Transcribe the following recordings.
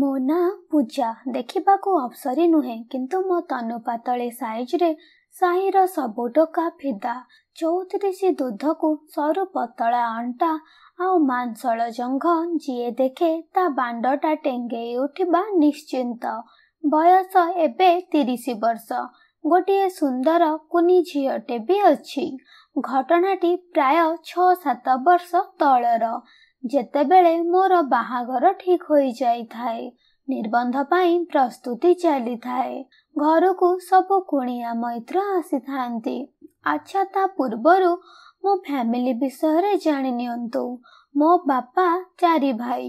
ମୋ ନାଁ ପୂଜା ଦେଖିବାକୁ ଅବସରୀ ନୁହେଁ କିନ୍ତୁ ମୋ ତନୁ ପାତଳେ ସାଇଜରେ ସାହିର ସବୁ ଟୋକା ଫିଦା ଚଉତିରିଶ ଦୁଧକୁ ସରୁ ପତଳା ଅଣ୍ଟା ଆଉ ମାଂସଳ ଜଙ୍ଘ ଯିଏ ଦେଖେ ତା ବାଣ୍ଡଟା ଟେଙ୍ଗେଇ ଉଠିବା ନିଶ୍ଚିନ୍ତ ବୟସ ଏବେ ତିରିଶ ବର୍ଷ ଗୋଟିଏ ସୁନ୍ଦର କୁନି ଝିଅଟେ ବି ଅଛି ଘଟଣାଟି ପ୍ରାୟ ଛଅ ସାତ ବର୍ଷ ତଳର ଯେତେବେଳେ ମୋର ବାହାଘର ଠିକ ହୋଇଯାଇଥାଏ ନିର୍ବନ୍ଧ ପାଇଁ ପ୍ରସ୍ତୁତି ଚାଲିଥାଏ ଘରକୁ ସବୁ କୁଣିଆ ମୈତ୍ର ଆସିଥାନ୍ତି ଆଚ୍ଛା ତା ପୂର୍ବରୁ ମୋ ଫ୍ୟାମିଲି ବିଷୟରେ ଜାଣି ନିଅନ୍ତୁ ମୋ ବାପା ଚାରି ଭାଇ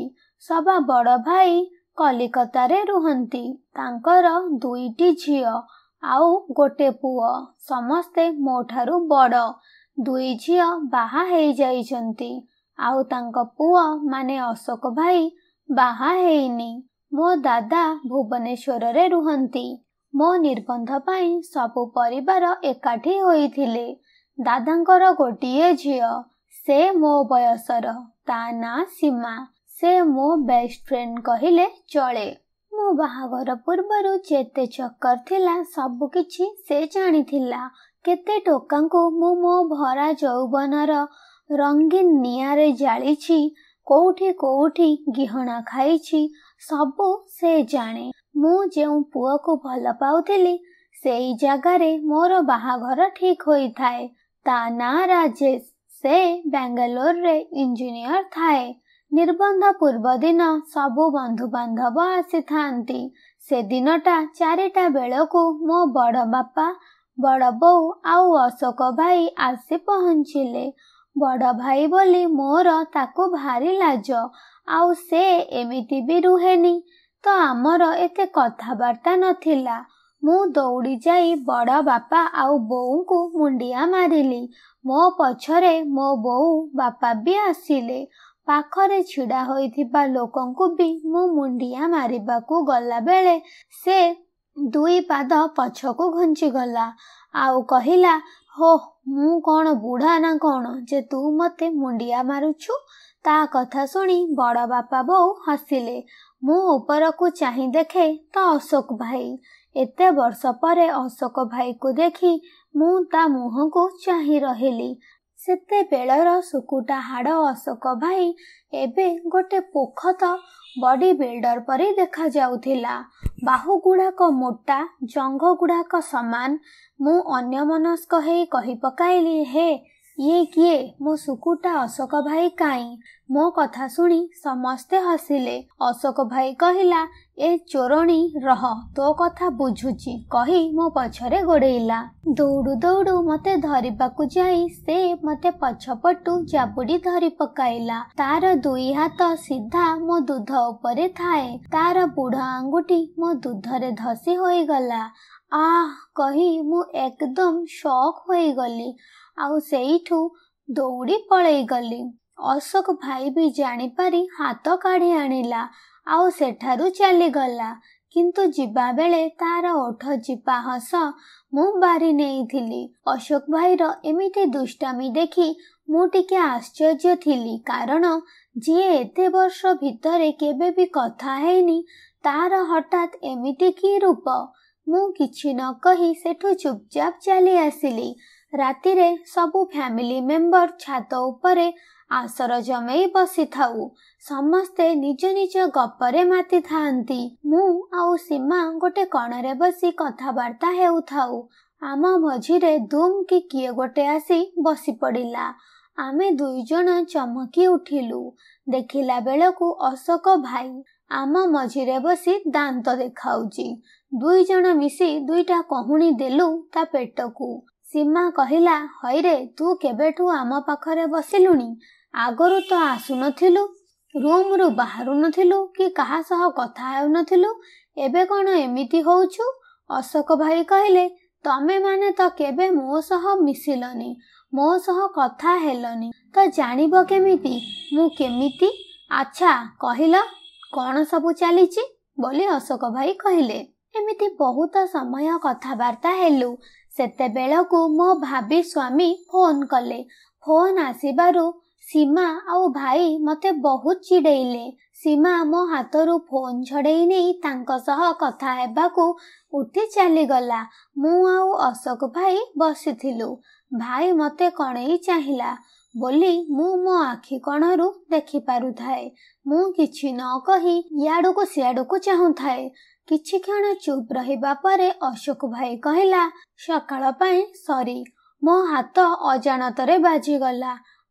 ସବା ବଡ଼ ଭାଇ କଲିକତାରେ ରୁହନ୍ତି ତାଙ୍କର ଦୁଇଟି ଝିଅ ଆଉ ଗୋଟେ ପୁଅ ସମସ୍ତେ ମୋ ଠାରୁ ବଡ଼ ଦୁଇ ଝିଅ ବାହା ହେଇଯାଇଛନ୍ତି ଆଉ ତାଙ୍କ ପୁଅ ମାନେ ଅଶୋକ ଭାଇ ବାହା ହେଇନି ମୋ ଦାଦା ଭୁବନେଶ୍ୱରରେ ରୁହନ୍ତି ମୋ ନିର୍ବନ୍ଧ ପାଇଁ ସବୁ ପରିବାର ଏକାଠି ହୋଇଥିଲେ ଦାଦାଙ୍କର ଗୋଟିଏ ଝିଅ ସେ ମୋ ବୟସର ତା ନାଁ ସୀମା ସେ ମୋ ବେଷ୍ଟ ଫ୍ରେଣ୍ଡ କହିଲେ ଚଳେ ମୋ ବାହାଘର ପୂର୍ବରୁ ଯେତେ ଚକର ଥିଲା ସବୁ କିଛି ସେ ଜାଣିଥିଲା କେତେ ଟୋକାଙ୍କୁ ମୁଁ ମୋ ଭରା ଯୌବନର ରଙ୍ଗୀନ ନିଆଁରେ ଜାଳିଛି କୋଉଠି କୋଉଠି ଗିହଣା ଖାଇଛି ସବୁ ସେ ଜାଣେ ମୁଁ ଯେଉଁ ପୁଅକୁ ଭଲ ପାଉଥିଲି ସେଇ ଜାଗାରେ ମୋର ବାହାଘର ଠିକ ହୋଇଥାଏ ତା ନାଁ ରାଜେଶ ସେ ବାଙ୍ଗାଲୋରରେ ଇଞ୍ଜିନିୟର ଥାଏ ନିର୍ବନ୍ଧ ପୂର୍ବ ଦିନ ସବୁ ବନ୍ଧୁ ବାନ୍ଧବ ଆସିଥାନ୍ତି ସେଦିନଟା ଚାରିଟା ବେଳକୁ ମୋ ବଡ଼ ବାପା ବଡ଼ ବୋଉ ଆଉ ଅଶୋକ ଭାଇ ଆସି ପହଞ୍ଚିଲେ ବଡ଼ ଭାଇ ବୋଲି ମୋର ତାକୁ ଭାରି ଲାଜ ଆଉ ସେ ଏମିତି ବି ରୁହେନି ତ ଆମର ଏତେ କଥାବାର୍ତ୍ତା ନଥିଲା ମୁଁ ଦୌଡ଼ି ଯାଇ ବଡ଼ ବାପା ଆଉ ବୋଉଙ୍କୁ ମୁଣ୍ଡିଆ ମାରିଲି ମୋ ପଛରେ ମୋ ବୋଉ ବାପା ବି ଆସିଲେ ପାଖରେ ଛିଡ଼ା ହୋଇଥିବା ଲୋକଙ୍କୁ ବି ମୁଁ ମୁଣ୍ଡିଆ ମାରିବାକୁ ଗଲାବେଳେ ସେ ଦୁଇ ପାଦ ପଛକୁ ଘୁଞ୍ଚିଗଲା ଆଉ କହିଲା ହୋ ମୁଁ କ'ଣ ବୁଢ଼ା ନା କ'ଣ ଯେ ତୁ ମୋତେ ମୁଣ୍ଡିଆ ମାରୁଛୁ ତା କଥା ଶୁଣି ବଡ଼ ବାପା ବୋଉ ହସିଲେ ମୁଁ ଉପରକୁ ଚାହିଁ ଦେଖେ ତ ଅଶୋକ ଭାଇ ଏତେ ବର୍ଷ ପରେ ଅଶୋକ ଭାଇକୁ ଦେଖି ମୁଁ ତା ମୁହଁକୁ ଚାହିଁ ରହିଲି ସେତେବେଳର ଶୁକୁଟା ହାଡ଼ ଅଶୋକ ଭାଇ एबे गोटे पोखत बॉडी बिल्डर पर देखा जाऊला बाहु गुड़ा को मोटा जंग गुड़ा को समान मु अन्य मनस्क है कही पकाईली हे ये किए मो सुकुटा अशोक भाई कहीं मो कथा सुनी समस्ते हसिले अशोक भाई कहिला ଏ ଚୋରଣୀ ରହ ତୋ କଥା ବୁଝୁଛି କହି ମୋ ପଛରେ ଗୋଡେଇଲା ଦୌଡୁ ଦୌଡୁ ମତେ ଧରିବାକୁ ଯାଇ ସେ ମତେ ପଛ ପଟୁ ଜାବୁଡି ଧରି ପକାଇଲା ତାର ଦୁଇ ହାତ ସିଧା ମୋ ଦୁଧ ଉପରେ ଥାଏ ତାର ବୁଢ଼ ଆଙ୍ଗୁଠି ମୋ ଦୁଧରେ ଧସି ହୋଇଗଲା ଆ କହି ମୁଁ ଏକଦମ ସକ୍ ହୋଇଗଲି ଆଉ ସେଇଠୁ ଦୌଡ଼ି ପଳେଇ ଗଲି ଅଶୋକ ଭାଇ ବି ଜାଣିପାରି ହାତ କାଢି ଆଣିଲା ଆଉ ସେଠାରୁ ଚାଲିଗଲା କିନ୍ତୁ ଯିବାବେଳେ ତାର ଓଠ ଯିବା ହସ ମୁଁ ବାରି ନେଇଥିଲି ଅଶୋକ ଭାଇର ଏମିତି ଦୁଷ୍ଟାମି ଦେଖି ମୁଁ ଟିକେ ଆଶ୍ଚର୍ଯ୍ୟ ଥିଲି କାରଣ ଯିଏ ଏତେ ବର୍ଷ ଭିତରେ କେବେ ବି କଥା ହେଇନି ତାର ହଠାତ୍ ଏମିତି କି ରୂପ ମୁଁ କିଛି ନ କହି ସେଠୁ ଚୁପଚାପ ଚାଲି ଆସିଲି ରାତିରେ ସବୁ ଫ୍ୟାମିଲି ମେମ୍ବର ଛାତ ଉପରେ ଆସର ଜମେଇ ବସିଥାଉ ସମସ୍ତେ ନିଜ ନିଜ ଗପରେ ମାତି ମାତିଥାନ୍ତି ମୁଁ ଆଉ ସୀମା ଗୋଟେ କଣରେ ବସି କଥାବାର୍ତ୍ତା ହେଉଥାଉ ଆମ ମଝିରେ ଦୁମ୍ କି କିଏ ଗୋଟେ ଆସି ବସି ପଡ଼ିଲା ଆମେ ଦୁଇଜଣ ଚମକି ଉଠିଲୁ ଦେଖିଲା ବେଳକୁ ଅଶୋକ ଭାଇ ଆମ ମଝିରେ ବସି ଦାନ୍ତ ଦେଖାଉଛି ଦୁଇ ଜଣ ମିଶି ଦୁଇଟା କହୁଣୀ ଦେଲୁ ତା ପେଟକୁ ସୀମା କହିଲା ହଇରେ ତୁ କେବେଠୁ ଆମ ପାଖରେ ବସିଲୁଣି ଆଗରୁ ତ ଆସୁନଥିଲୁ ରୁମ୍ରୁ ବାହାରୁ ନଥିଲୁ କି କାହା ସହ କଥା ହେଉନଥିଲୁ ଏବେ କ'ଣ ଏମିତି ହେଉଛୁ ଅଶୋକ ଭାଇ କହିଲେ ତମେମାନେ ତ କେବେ ମୋ ସହ ମିଶିଲନି ମୋ ସହ କଥା ହେଲନି ତ ଜାଣିବ କେମିତି ମୁଁ କେମିତି ଆଚ୍ଛା କହିଲ କ'ଣ ସବୁ ଚାଲିଛି ବୋଲି ଅଶୋକ ଭାଇ କହିଲେ ଏମିତି ବହୁତ ସମୟ କଥାବାର୍ତ୍ତା ହେଲୁ ସେତେବେଳକୁ ମୋ ଭାବି ସ୍ୱାମୀ ଫୋନ୍ କଲେ ଫୋନ୍ ଆସିବାରୁ ସୀମା ଆଉ ଭାଇ ମତେ ବହୁତ ଚିଡେଇଲେ ସୀମା ମୋ ହାତରୁ ଫୋନ ଛଡେଇ ନେଇ ତାଙ୍କ ସହ କଥା ହେବାକୁ ଉଠି ଚାଲିଗଲା ମୁଁ ଆଉ ଅଶୋକ ଭାଇ ବସିଥିଲୁ ଭାଇ ମତେ କଣେଇ ଚାହିଁଲା ବୋଲି ମୁଁ ମୋ ଆଖି କଣରୁ ଦେଖିପାରୁଥାଏ ମୁଁ କିଛି ନ କହି ଇଆଡ଼କୁ ସିଆଡ଼କୁ ଚାହୁଁଥାଏ କିଛି କ୍ଷଣ ଚୁପ୍ ରହିବା ପରେ ଅଶୋକ ଭାଇ କହିଲା ସକାଳ ପାଇଁ ସରି ମୋ ହାତ ଅଜାଣତରେ ବାଜିଗଲା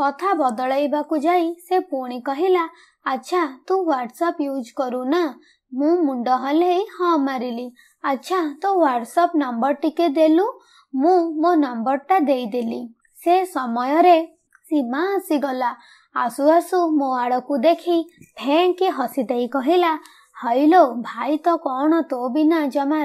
कथा जाई से बदल कहिला अच्छा तु मु मुंड हले हां हरि अच्छा तो ह्वाट्सअप नम्बर देलु मु मो नम्बर देली से रे सीमा आसिला आसुआसु मो आडको देखि फ्याँकि हसिइ कहिलो भाई तो बिना जमा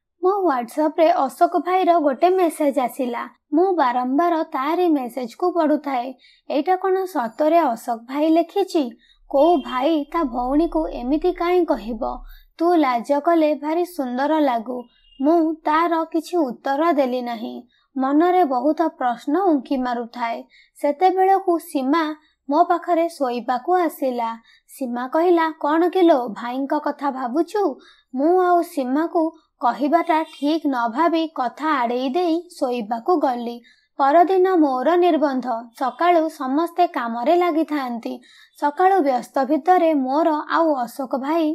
ମୋ ହ୍ୱାଟ୍ସଆପ୍ରେ ଅଶୋକ ଭାଇର ଗୋଟେ ମେସେଜ୍ ଆସିଲା ମୁଁ ବାରମ୍ବାର ତାରି ମେସେଜ୍କୁ ପଢ଼ୁଥାଏ ଏଇଟା କ'ଣ ସତରେ ଅଶୋକ ଭାଇ ଲେଖିଛି କେଉଁ ଭାଇ ତା ଭଉଣୀକୁ ଏମିତି କାହିଁ କହିବ ତୁ ଲାଜ କଲେ ଭାରି ସୁନ୍ଦର ଲାଗୁ ମୁଁ ତାର କିଛି ଉତ୍ତର ଦେଲି ନାହିଁ ମନରେ ବହୁତ ପ୍ରଶ୍ନ ଉଙ୍କି ମାରୁଥାଏ ସେତେବେଳକୁ ସୀମା ମୋ ପାଖରେ ଶୋଇବାକୁ ଆସିଲା ସୀମା କହିଲା କ'ଣ କିଲୋ ଭାଇଙ୍କ କଥା ଭାବୁଛୁ ମୁଁ ଆଉ ସୀମାକୁ କହିବାଟା ଠିକ ନ ଭାବି କଥା ଆଡ଼େଇ ଦେଇ ଶୋଇବାକୁ ଗଲି ପରଦିନ ମୋର ନିର୍ବନ୍ଧ ସକାଳୁ ସମସ୍ତେ କାମରେ ଲାଗିଥାନ୍ତି ସକାଳୁ ବ୍ୟସ୍ତ ଭିତରେ ମୋର ଆଉ ଅଶୋକ ଭାଇ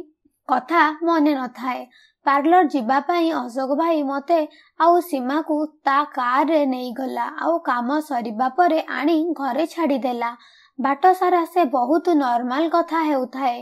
କଥା ମନେ ନଥାଏ ପାର୍ଲର ଯିବା ପାଇଁ ଅଶୋକ ଭାଇ ମୋତେ ଆଉ ସୀମାକୁ ତା କାର୍ରେ ନେଇଗଲା ଆଉ କାମ ସରିବା ପରେ ଆଣି ଘରେ ଛାଡ଼ିଦେଲା ବାଟ ସାରା ସେ ବହୁତ ନର୍ମାଲ କଥା ହେଉଥାଏ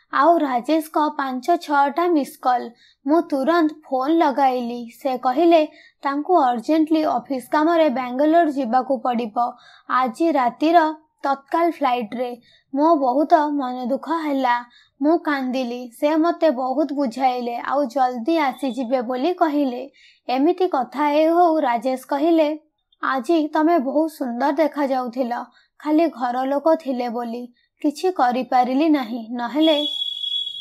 आउ राजेश छिस्क मु तुरंत फोन ऑफिस काम रे बेंगलोर जिबा को पर्व आज रातिर तत्काल रे मो बहुत मो कांदिली से मते बहुत बुझाइले आउ कहिले आसिजी कथा हो राजेश आज सुंदर देखा जाउथिला खाली घर थिले बोली कि पारि नाहिँ नहे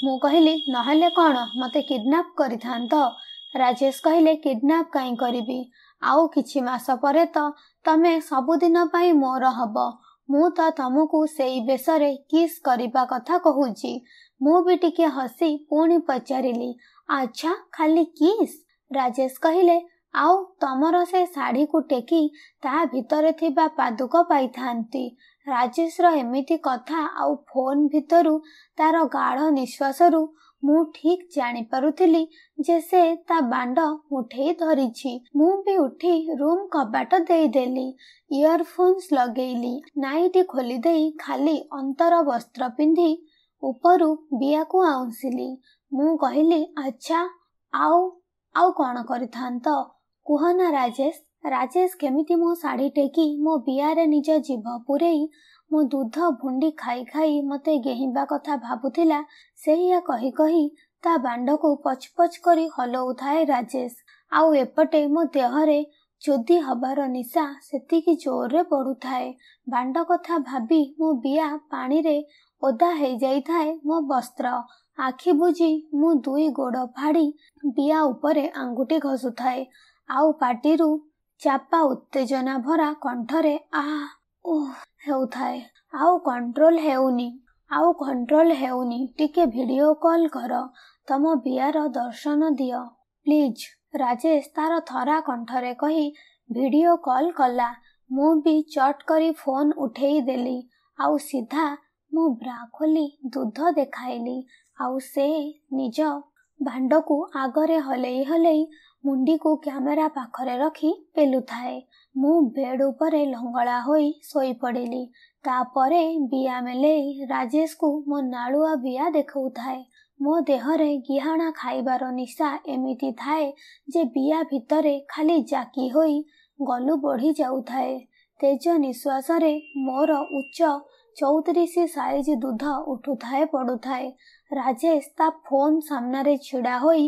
ମୁଁ କହିଲି ନହେଲେ କ'ଣ ମୋତେ କିଡ୍ନାପ୍ କରିଥାନ୍ତ ରାଜେଶ କହିଲେ କିଡ୍ନାପ୍ କାହିଁ କରିବି ଆଉ କିଛି ମାସ ପରେ ତ ତମେ ସବୁଦିନ ପାଇଁ ମୋର ହବ ମୁଁ ତ ତମକୁ ସେଇ ବେଶରେ କିସ୍ କରିବା କଥା କହୁଛି ମୁଁ ବି ଟିକେ ହସି ପୁଣି ପଚାରିଲି ଆଚ୍ଛା ଖାଲି କିସ୍ ରାଜେଶ କହିଲେ ଆଉ ତମର ସେ ଶାଢ଼ୀକୁ ଟେକି ତା ଭିତରେ ଥିବା ପାଦୁକ ପାଇଥାନ୍ତି ରାଜେଶର ଏମିତି କଥା ଆଉ ଫୋନ୍ ଭିତରୁ ତାର ଗାଢ଼ ନିଶ୍ୱାସରୁ ମୁଁ ଠିକ ଜାଣିପାରୁଥିଲି ଯେ ସେ ତା ବାଣ୍ଡ ଉଠେଇ ଧରିଛି ମୁଁ ବି ଉଠି ରୁମ୍ କବାଟ ଦେଇଦେଲି ଇୟରଫୋନ୍ସ ଲଗେଇଲି ନାଇଟି ଖୋଲି ଦେଇ ଖାଲି ଅନ୍ତର ବସ୍ତ୍ର ପିନ୍ଧି ଉପରୁ ବିଆକୁ ଆଉସିଲି ମୁଁ କହିଲି ଆଚ୍ଛା ଆଉ ଆଉ କ'ଣ କରିଥାନ୍ତ କୁହନା ରାଜେଶ ରାଜେଶ କେମିତି ମୋ ଶାଢ଼ୀ ଟେକି ମୋ ବିଆରେ ନିଜ ଜିଭ ପୁରେଇ ମୋ ଦୁଧ ଭୁଣ୍ଡି ଖାଇ ଖାଇ ମୋତେ ଗେହିବା କଥା ଭାବୁଥିଲା ସେଇଆ କହି କହି ତା ବାଣ୍ଡକୁ ପଚ ପଚ କରି ହଲଉଥାଏ ରାଜେଶ ଆଉ ଏପଟେ ମୋ ଦେହରେ ଚୁଦି ହବାର ନିଶା ସେତିକି ଜୋରରେ ପଡ଼ୁଥାଏ ବାଣ୍ଡ କଥା ଭାବି ମୋ ବିଆ ପାଣିରେ ଓଦା ହେଇଯାଇଥାଏ ମୋ ବସ୍ତ୍ର ଆଖି ବୁଝି ମୁଁ ଦୁଇ ଗୋଡ଼ ଫାଡ଼ି ବିଆ ଉପରେ ଆଙ୍ଗୁଠି ଘଷୁଥାଏ ଆଉ ପାଟିରୁ ଚାପା ଉତ୍ତେଜନା ଭରା କଣ୍ଠରେ ଆ ହେଉଥାଏ ଆଉ କଣ୍ଟ୍ରୋଲ ହେଉନି ଆଉ କଣ୍ଟ୍ରୋଲ ହେଉନି ଟିକେ ଭିଡ଼ିଓ କଲ୍ କର ତମ ବିଆର ଦର୍ଶନ ଦିଅ ପ୍ଲିଜ୍ ରାଜେଶ ତାର ଥରା କଣ୍ଠରେ କହି ଭିଡ଼ିଓ କଲ୍ କଲା ମୁଁ ବି ଚଟ୍ କରି ଫୋନ୍ ଉଠେଇ ଦେଲି ଆଉ ସିଧା ମୁଁ ବ୍ରା ଖୋଲି ଦୁଧ ଦେଖାଇଲି ଆଉ ସେ ନିଜ ଭାଣ୍ଡକୁ ଆଗରେ ହଲେଇ ହଲେଇ ମୁଣ୍ଡିକୁ କ୍ୟାମେରା ପାଖରେ ରଖି ପେଲୁଥାଏ ମୁଁ ବେଡ୍ ଉପରେ ଲଙ୍ଗଳା ହୋଇ ଶୋଇପଡ଼ିଲି ତାପରେ ବିଆ ମେଲେଇ ରାଜେଶକୁ ମୋ ନାଳୁଆ ବିଆ ଦେଖାଉଥାଏ ମୋ ଦେହରେ ଗିହାଣା ଖାଇବାର ନିଶା ଏମିତି ଥାଏ ଯେ ବିଆ ଭିତରେ ଖାଲି ଜାକି ହୋଇ ଗଲୁ ବଢ଼ି ଯାଉଥାଏ ତେଜ ନିଶ୍ୱାସରେ ମୋର ଉଚ୍ଚ ଚଉତିରିଶ ସାଇଜ୍ ଦୁଧ ଉଠୁଥାଏ ପଡ଼ୁଥାଏ ରାଜେଶ ତା ଫୋନ୍ ସାମ୍ନାରେ ଛିଡ଼ା ହୋଇ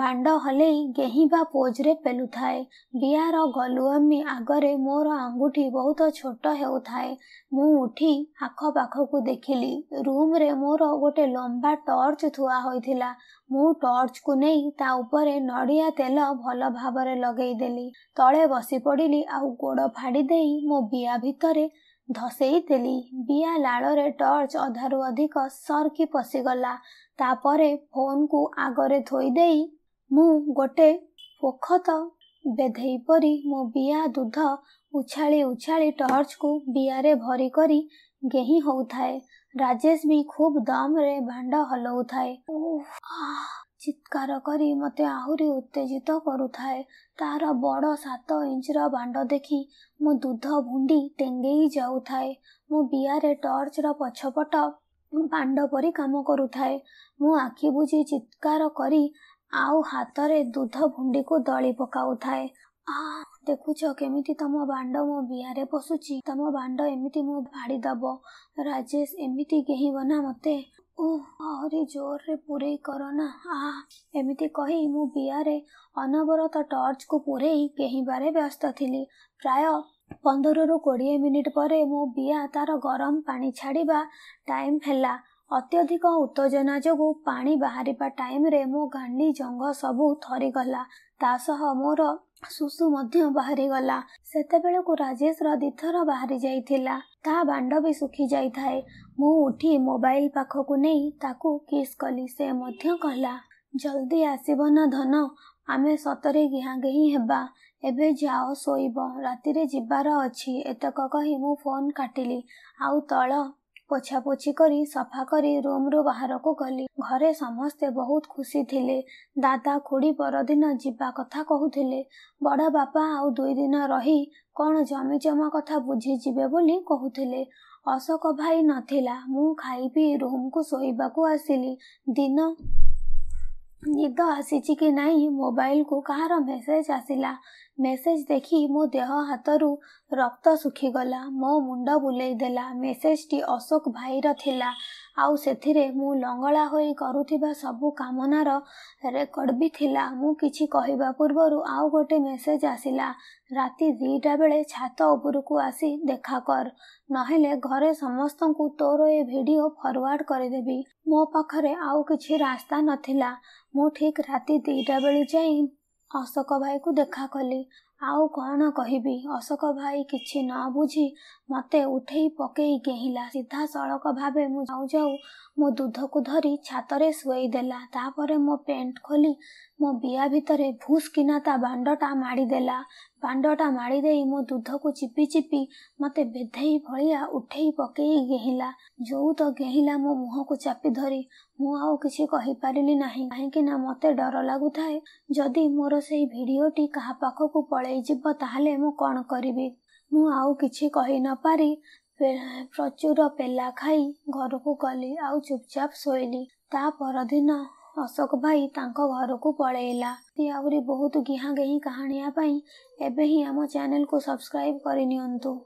ଭାଣ୍ଡ ହଲେଇ ଗେହିବା ପୋଜରେ ପେଲୁଥାଏ ବିଆର ଗଲୁଅମି ଆଗରେ ମୋର ଆଙ୍ଗୁଠି ବହୁତ ଛୋଟ ହେଉଥାଏ ମୁଁ ଉଠି ଆଖପାଖକୁ ଦେଖିଲି ରୁମ୍ରେ ମୋର ଗୋଟେ ଲମ୍ବା ଟର୍ଚ୍ଚ ଥୁଆ ହୋଇଥିଲା ମୁଁ ଟର୍ଚ୍ଚକୁ ନେଇ ତା ଉପରେ ନଡ଼ିଆ ତେଲ ଭଲ ଭାବରେ ଲଗେଇଦେଲି ତଳେ ବସି ପଡ଼ିଲି ଆଉ ଗୋଡ଼ ଫାଡ଼ି ଦେଇ ମୋ ବିଆ ଭିତରେ ଧସେଇଥିଲି ବିଆ ଲାଳରେ ଟର୍ଚ୍ଚ ଅଧାରୁ ଅଧିକ ସରକି ପଶିଗଲା ତାପରେ ଫୋନ୍କୁ ଆଗରେ ଥୋଇଦେଇ ମୁଁ ଗୋଟେ ପୋଖତ ବେଧେଇ ପରି ମୋ ବିଆ ଦୁଧ ଉଛାଳି ଉଛାଳି ଟର୍ଚ୍ଚକୁ ବିଆରେ ଭରି କରି ଗେହି ହଉଥାଏ ରାଜେଶ ବି ଖୁବ୍ ଦମ୍ରେ ଭାଣ୍ଡ ହଲଉଥାଏ ଚିତ୍କାର କରି ମୋତେ ଆହୁରି ଉତ୍ତେଜିତ କରୁଥାଏ ତାର ବଡ଼ ସାତ ଇଞ୍ଚର ବାଣ୍ଡ ଦେଖି ମୋ ଦୁଧ ଭୁଣ୍ଡି ଟେଙ୍ଗେଇ ଯାଉଥାଏ ମୁଁ ବିଆରେ ଟର୍ଚ୍ଚର ପଛପଟ ବାଣ୍ଡ ପରି କାମ କରୁଥାଏ ମୁଁ ଆଖି ବୁଝି ଚିତ୍କାର କରି ଆଉ ହାତରେ ଦୁଧ ଭୁଣ୍ଡିକୁ ଦଳି ପକାଉଥାଏ ଆ ଦେଖୁଛ କେମିତି ତମ ବାଣ୍ଡ ମୋ ବିହାରେ ପଶୁଛି ତମ ବାଣ୍ଡ ଏମିତି ମୁଁ ଭାଡ଼ି ଦବ ରାଜେଶ ଏମିତି କେହିବ ନା ମୋତେ ଆହୁରି ଜୋରରେ ପୁରେଇ କର ନା ଆ ଏମିତି କହି ମୁଁ ବିଆରେ ଅନବରତ ଟର୍ଚ୍ଚକୁ ପୁରେଇ କେହିବାରେ ବ୍ୟସ୍ତ ଥିଲି ପ୍ରାୟ ପନ୍ଦରରୁ କୋଡ଼ିଏ ମିନିଟ୍ ପରେ ମୋ ବିଆ ତାର ଗରମ ପାଣି ଛାଡ଼ିବା ଟାଇମ୍ ହେଲା ଅତ୍ୟଧିକ ଉତ୍ତେଜନା ଯୋଗୁଁ ପାଣି ବାହାରିବା ଟାଇମ୍ରେ ମୋ ଗାଣ୍ଡି ଜଙ୍ଘ ସବୁ ଥରିଗଲା ତା ସହ ମୋର ଶୁଶୁ ମଧ୍ୟ ବାହାରିଗଲା ସେତେବେଳକୁ ରାଜେଶର ଦୁଇଥର ବାହାରି ଯାଇଥିଲା ତାହା ବାଣ୍ଡ ବି ଶୁଖି ଯାଇଥାଏ ମୁଁ ଉଠି ମୋବାଇଲ ପାଖକୁ ନେଇ ତାକୁ କିସ୍ କଲି ସେ ମଧ୍ୟ କହିଲା ଜଲ୍ଦି ଆସିବ ନା ଧନ ଆମେ ସତରେ ଘିହା ଘେହି ହେବା ଏବେ ଯାଅ ଶୋଇବ ରାତିରେ ଯିବାର ଅଛି ଏତକ କହି ମୁଁ ଫୋନ କାଟିଲି ଆଉ ତଳ ପୋଛାପୋଛି କରି ସଫା କରି ରୁମ୍ରୁ ବାହାରକୁ ଗଲି ଘରେ ସମସ୍ତେ ବହୁତ ଖୁସି ଥିଲେ ଦାଦା ଖୁଡ଼ି ପରଦିନ ଯିବା କଥା କହୁଥିଲେ ବଡ଼ ବାପା ଆଉ ଦୁଇ ଦିନ ରହି କ'ଣ ଜମିଜମା କଥା ବୁଝିଯିବେ ବୋଲି କହୁଥିଲେ ଅଶୋକ ଭାଇ ନଥିଲା ମୁଁ ଖାଇପି ରୁମ୍କୁ ଶୋଇବାକୁ ଆସିଲି ଦିନ ନିଦ ଆସିଛି କି ନାହିଁ ମୋବାଇଲକୁ କାହାର ମେସେଜ ଆସିଲା ମେସେଜ୍ ଦେଖି ମୋ ଦେହ ହାତରୁ ରକ୍ତ ଶୁଖିଗଲା ମୋ ମୁଣ୍ଡ ବୁଲେଇ ଦେଲା ମେସେଜ୍ଟି ଅଶୋକ ଭାଇର ଥିଲା ଆଉ ସେଥିରେ ମୁଁ ଲଙ୍ଗଳା ହୋଇ କରୁଥିବା ସବୁ କାମନାର ରେକର୍ଡ଼ ବି ଥିଲା ମୁଁ କିଛି କହିବା ପୂର୍ବରୁ ଆଉ ଗୋଟେ ମେସେଜ୍ ଆସିଲା ରାତି ଦୁଇଟା ବେଳେ ଛାତ ଉପରକୁ ଆସି ଦେଖା କର ନହେଲେ ଘରେ ସମସ୍ତଙ୍କୁ ତୋର ଏ ଭିଡ଼ିଓ ଫରୱାର୍ଡ଼ କରିଦେବି ମୋ ପାଖରେ ଆଉ କିଛି ରାସ୍ତା ନଥିଲା ମୁଁ ଠିକ୍ ରାତି ଦୁଇଟା ବେଳେ ଯାଇ ଅଶୋକ ଭାଇକୁ ଦେଖା କଲି ଆଉ କ'ଣ କହିବି ଅଶୋକ ଭାଇ କିଛି ନ ବୁଝି ମୋତେ ଉଠେଇ ପକେଇ ଗେହିଲା ସିଧାସଳଖ ଭାବେ ମୁଁ ଯାଉ ଯାଉ ମୋ ଦୁଧକୁ ଧରି ଛାତରେ ଶୁଆଇଦେଲା ତାପରେ ମୋ ପେଣ୍ଟ ଖୋଲି ମୋ ବିଆ ଭିତରେ ଭୁସ୍କିନା ତା ବାଣ୍ଡଟା ମାଡ଼ିଦେଲା ବାଣ୍ଡଟା ମାଡ଼ିଦେଇ ମୋ ଦୁଧକୁ ଚିପି ଚିପି ମୋତେ ବେଧେଇ ଭଳିଆ ଉଠେଇ ପକେଇ ଗେହିଲା ଯୋଉ ତ ଗେହିଲା ମୋ ମୁହଁକୁ ଚାପି ଧରି ମୁଁ ଆଉ କିଛି କହିପାରିଲି ନାହିଁ କାହିଁକି ନା ମୋତେ ଡର ଲାଗୁଥାଏ ଯଦି ମୋର ସେଇ ଭିଡ଼ିଓଟି କାହା ପାଖକୁ ପଳେଇଯିବ ତାହେଲେ ମୁଁ କ'ଣ କରିବି ମୁଁ ଆଉ କିଛି କହି ନପାରି ପ୍ରଚୁର ପେଲା ଖାଇ ଘରକୁ ଗଲି ଆଉ ଚୁପଚାପ ଶୋଇଲି ତା ପରଦିନ असक भाई तांक भारोको पड़ेला, तिया अवरे बहुत गिहां गही कहानिया पाई, एब ही आमा चैनल को सब्सक्राइब करेनियों तो.